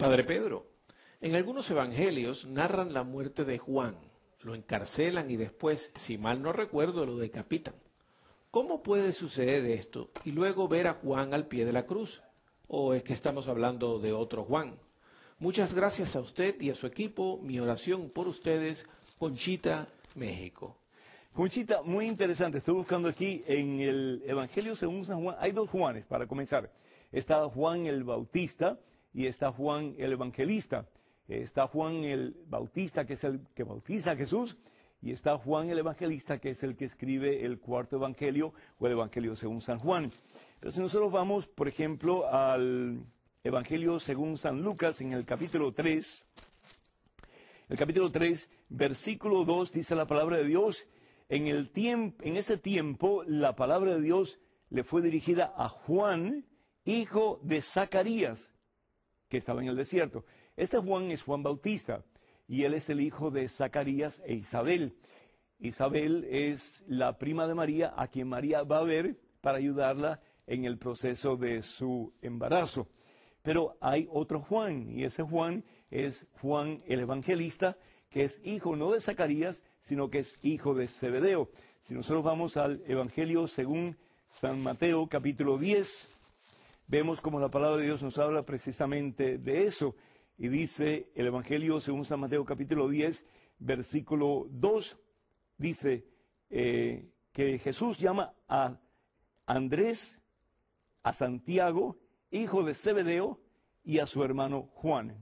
Padre Pedro, en algunos evangelios narran la muerte de Juan, lo encarcelan y después, si mal no recuerdo, lo decapitan. ¿Cómo puede suceder esto y luego ver a Juan al pie de la cruz? ¿O es que estamos hablando de otro Juan? Muchas gracias a usted y a su equipo. Mi oración por ustedes, Conchita, México. Conchita, muy interesante. Estoy buscando aquí en el Evangelio según San Juan. Hay dos Juanes, para comenzar. Está Juan el Bautista, y está Juan el Evangelista, está Juan el Bautista, que es el que bautiza a Jesús, y está Juan el Evangelista, que es el que escribe el cuarto Evangelio o el Evangelio según San Juan. Entonces nosotros vamos, por ejemplo, al Evangelio según San Lucas en el capítulo 3, el capítulo 3, versículo 2 dice la palabra de Dios, en, el en ese tiempo la palabra de Dios le fue dirigida a Juan, hijo de Zacarías, que estaba en el desierto. Este Juan es Juan Bautista y él es el hijo de Zacarías e Isabel. Isabel es la prima de María, a quien María va a ver para ayudarla en el proceso de su embarazo. Pero hay otro Juan, y ese Juan es Juan el Evangelista, que es hijo no de Zacarías, sino que es hijo de Zebedeo. Si nosotros vamos al Evangelio según San Mateo capítulo 10, Vemos como la palabra de Dios nos habla precisamente de eso. Y dice el Evangelio según San Mateo capítulo 10, versículo 2, dice eh, que Jesús llama a Andrés, a Santiago, hijo de Zebedeo, y a su hermano Juan.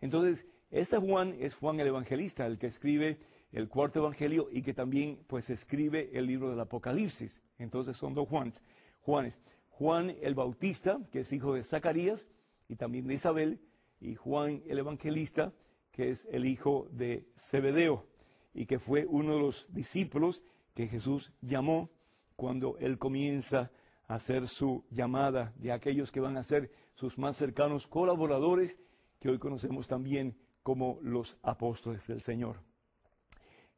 Entonces, este Juan es Juan el Evangelista, el que escribe el cuarto evangelio y que también pues escribe el libro del Apocalipsis. Entonces son dos Juanes. Juan el Bautista, que es hijo de Zacarías, y también de Isabel, y Juan el Evangelista, que es el hijo de Zebedeo, y que fue uno de los discípulos que Jesús llamó cuando él comienza a hacer su llamada de aquellos que van a ser sus más cercanos colaboradores, que hoy conocemos también como los apóstoles del Señor.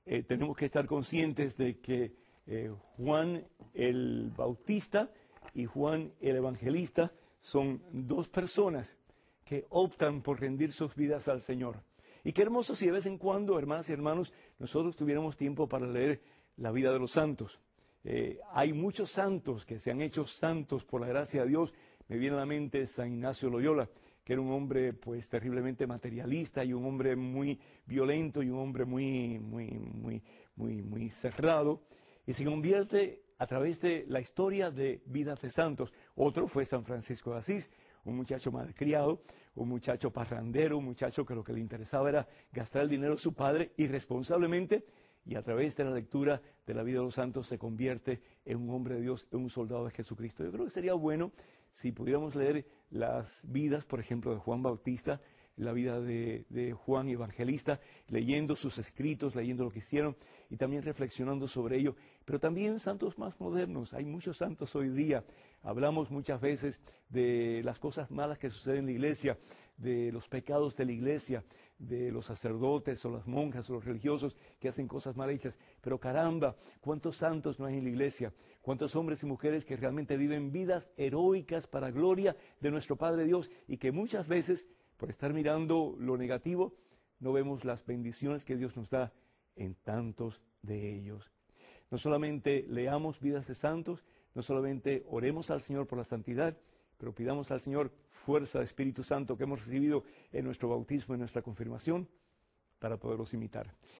Eh, tenemos que estar conscientes de que eh, Juan el Bautista y Juan el Evangelista son dos personas que optan por rendir sus vidas al Señor. Y qué hermoso si de vez en cuando, hermanas y hermanos, nosotros tuviéramos tiempo para leer la vida de los santos. Eh, hay muchos santos que se han hecho santos por la gracia de Dios. Me viene a la mente San Ignacio Loyola, que era un hombre pues terriblemente materialista y un hombre muy violento y un hombre muy, muy, muy, muy, muy cerrado. Y se convierte a través de la historia de vidas de santos. Otro fue San Francisco de Asís, un muchacho malcriado, un muchacho parrandero, un muchacho que lo que le interesaba era gastar el dinero de su padre irresponsablemente y a través de la lectura de la vida de los santos se convierte en un hombre de Dios, en un soldado de Jesucristo. Yo creo que sería bueno si pudiéramos leer las vidas, por ejemplo, de Juan Bautista, la vida de, Juan Evangelista, leyendo sus escritos, leyendo lo que hicieron y también reflexionando sobre ello. Pero también santos más modernos, hay muchos santos hoy día. Hablamos muchas veces de las cosas malas que suceden en la iglesia, de los pecados de la iglesia, de los sacerdotes o las monjas o los religiosos que hacen cosas mal hechas. Pero caramba, ¿cuántos santos no hay en la iglesia? ¿Cuántos hombres y mujeres que realmente viven vidas heroicas para gloria de nuestro Padre Dios y que muchas veces por estar mirando lo negativo, no vemos las bendiciones que Dios nos da en tantos de ellos. No solamente leamos vidas de santos, no solamente oremos al Señor por la santidad, pero pidamos al Señor fuerza, de Espíritu Santo, que hemos recibido en nuestro bautismo, en nuestra confirmación, para poderlos imitar.